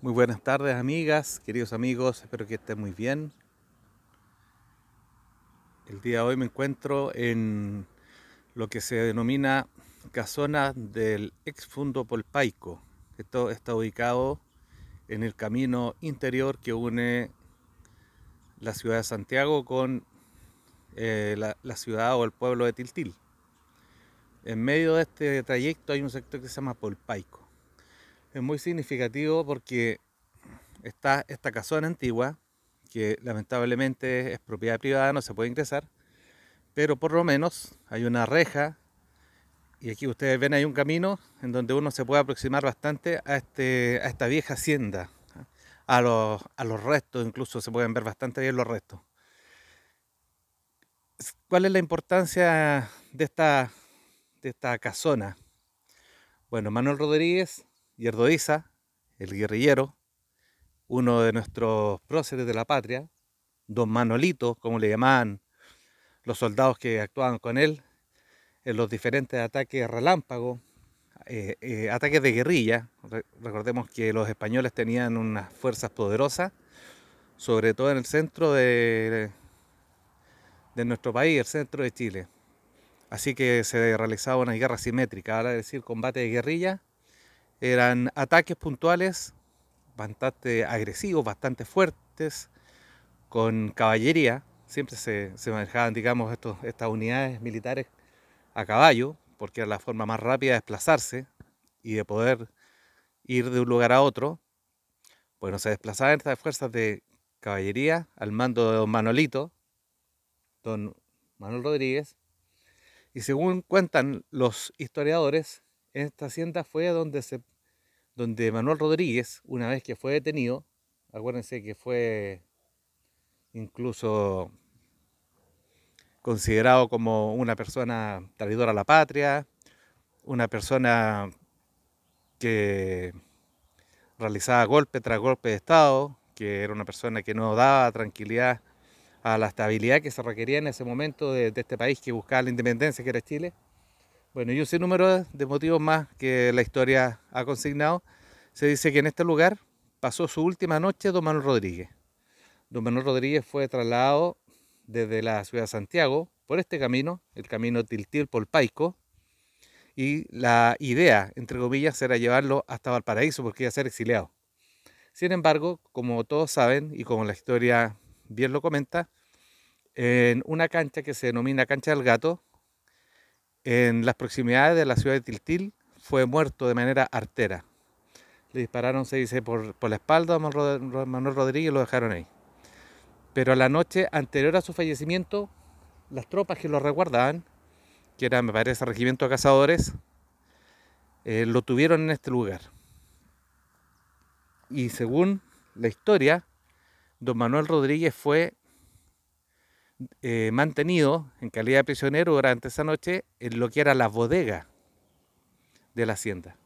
Muy buenas tardes amigas, queridos amigos, espero que estén muy bien. El día de hoy me encuentro en lo que se denomina casona del exfundo polpaico. Esto está ubicado en el camino interior que une la ciudad de Santiago con eh, la ciudad o el pueblo de Tiltil. En medio de este trayecto hay un sector que se llama Polpaico es muy significativo porque está esta casona antigua, que lamentablemente es propiedad privada, no se puede ingresar, pero por lo menos hay una reja y aquí ustedes ven hay un camino en donde uno se puede aproximar bastante a, este, a esta vieja hacienda, ¿ah? a los, a los restos, incluso se pueden ver bastante bien los restos. ¿Cuál es la importancia de esta, de esta casona? Bueno, Manuel Rodríguez Yerdodiza, el guerrillero, uno de nuestros próceres de la patria, don Manolito, como le llamaban los soldados que actuaban con él en los diferentes ataques relámpagos, eh, eh, ataques de guerrilla. recordemos que los españoles tenían unas fuerzas poderosas, sobre todo en el centro de, de nuestro país, el centro de Chile. Así que se realizaba una guerra simétrica, ahora decir combate de guerrilla eran ataques puntuales bastante agresivos, bastante fuertes, con caballería. Siempre se, manejaban, digamos, estas unidades militares a caballo, porque era la forma más rápida de desplazarse y de poder ir de un lugar a otro. Bueno, se desplazaban estas fuerzas de caballería al mando de don Manolito, don Manuel Rodríguez, y según cuentan los historiadores, esta hacienda fue donde, se, donde Manuel Rodríguez, una vez que fue detenido, acuérdense que fue incluso considerado como una persona traidora a la patria, una persona que realizaba golpe tras golpe de Estado, que era una persona que no daba tranquilidad a la estabilidad que se requería en ese momento de, de este país que buscaba la independencia, que era Chile. Bueno, y un sinnúmero de motivos más que la historia ha consignado. Se dice que en este lugar pasó su última noche don Manuel Rodríguez. Don Manuel Rodríguez fue trasladado desde la ciudad de Santiago por este camino, el camino Tiltil-Polpaico, y la idea, entre comillas, era llevarlo hasta Valparaíso porque iba a ser exiliado. Sin embargo, como todos saben y como la historia bien lo comenta, en una cancha que se denomina Cancha del Gato, en las proximidades de la ciudad de Tiltil, fue muerto de manera artera. Le dispararon, se dice, por, la espalda a Manuel Rodríguez y lo dejaron ahí. Pero la noche anterior a su fallecimiento, las tropas que lo resguardaban, que era, me parece, regimiento de cazadores, eh, lo tuvieron en este lugar. Y según la historia, don Manuel Rodríguez fue eh, mantenido en calidad de prisionero durante esa noche en lo que era la bodega de la hacienda.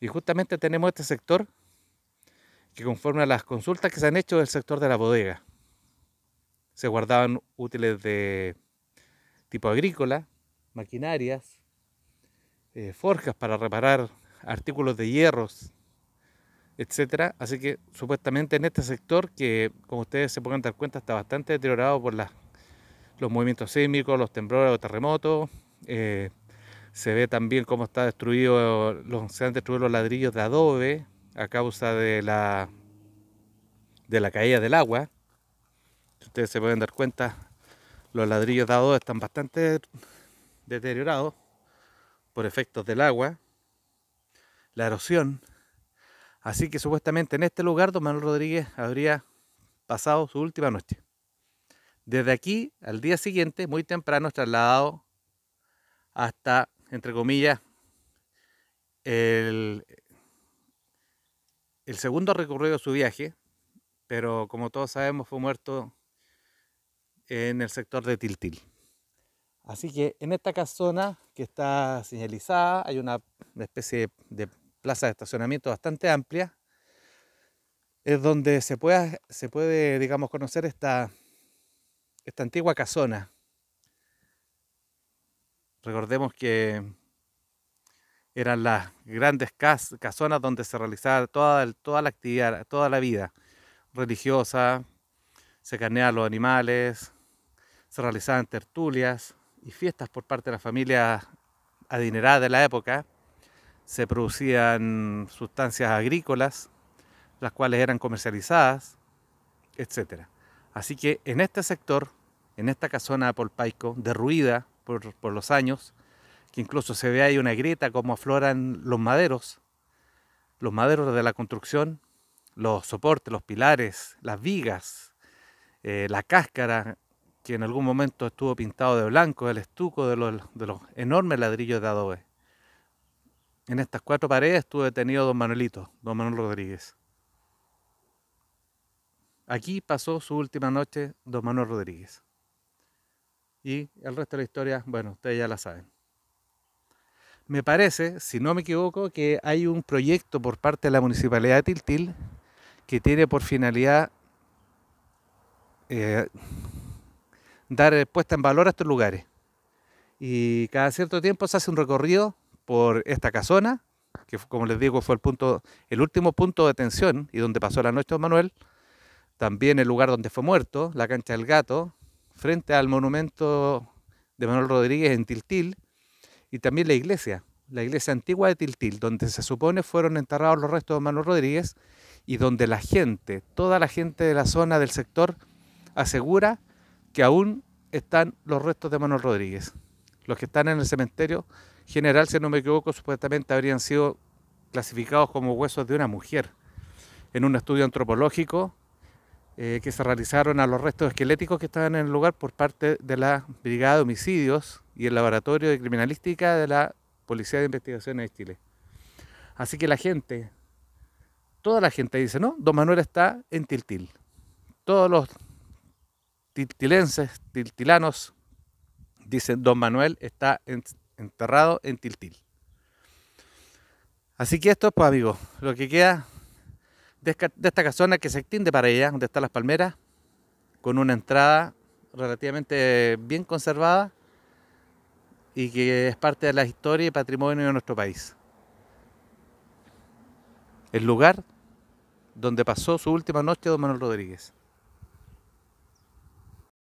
Y justamente tenemos este sector que conforme a las consultas que se han hecho del sector de la bodega. Se guardaban útiles de tipo agrícola, maquinarias, eh, forjas para reparar artículos de hierros, etcétera. Así que supuestamente en este sector, que como ustedes se pueden dar cuenta, está bastante deteriorado por las, los movimientos sísmicos, los temblores, o terremotos. Eh, se ve también cómo está destruido, los, se han destruido los ladrillos de adobe a causa de la, de la caída del agua. Ustedes se pueden dar cuenta, los ladrillos de adobe están bastante deteriorados por efectos del agua, la erosión, Así que supuestamente en este lugar don Manuel Rodríguez habría pasado su última noche. Desde aquí, al día siguiente, muy temprano, trasladado hasta, entre comillas, el, segundo recorrido de su viaje, pero como todos sabemos fue muerto en el sector de Tiltil. Así que en esta zona que está señalizada hay una especie de plaza de estacionamiento bastante amplia, es donde se, se puede, digamos, conocer esta, esta antigua casona. Recordemos que eran las grandes casonas donde se realizaba toda, la actividad, toda la vida religiosa, se carneaban los animales, se realizaban tertulias y fiestas por parte de la familia adinerada de la época se producían sustancias agrícolas, las cuales eran comercializadas, etc. Así que en este sector, en esta casona Polpaico, derruida por, los años, que incluso se ve ahí una grieta como afloran los maderos, los maderos de la construcción, los soportes, los pilares, las vigas, eh, la cáscara, que en algún momento estuvo pintado de blanco, el estuco de los enormes ladrillos de adobe. En estas cuatro paredes estuvo detenido don Manuelito, don Manuel Rodríguez. Aquí pasó su última noche don Manuel Rodríguez. Y el resto de la historia, bueno, ustedes ya la saben. Me parece, si no me equivoco, que hay un proyecto por parte de la Municipalidad de Tiltil que tiene por finalidad eh, dar eh, puesta en valor a estos lugares. Y cada cierto tiempo se hace un recorrido por esta casona, que como les digo fue el, punto, el último punto de tensión y donde pasó la noche Manuel, también el lugar donde fue muerto, la cancha del gato, frente al monumento de Manuel Rodríguez en Tiltil, y también la iglesia, la iglesia antigua de Tiltil, donde se supone fueron enterrados los restos de Manuel Rodríguez y donde la gente, toda la gente de la zona del sector, asegura que aún están los restos de Manuel Rodríguez. Los que están en el cementerio general, si no me equivoco, supuestamente habrían sido clasificados como huesos de una mujer en un estudio antropológico eh, que se realizaron a los restos esqueléticos que estaban en el lugar por parte de la Brigada de Homicidios y el Laboratorio de Criminalística de la Policía de Investigaciones de Chile. Así que la gente, toda la gente dice, no, don Manuel está en Tiltil. Todos los tiltilenses, tiltilanos, dicen, don Manuel está en enterrado en Tiltil. Así que esto, pues amigos, lo que queda de esta casona que se extiende para allá, donde están las palmeras, con una entrada relativamente bien conservada y que es parte de la historia y patrimonio de nuestro país. El lugar donde pasó su última noche don Manuel Rodríguez.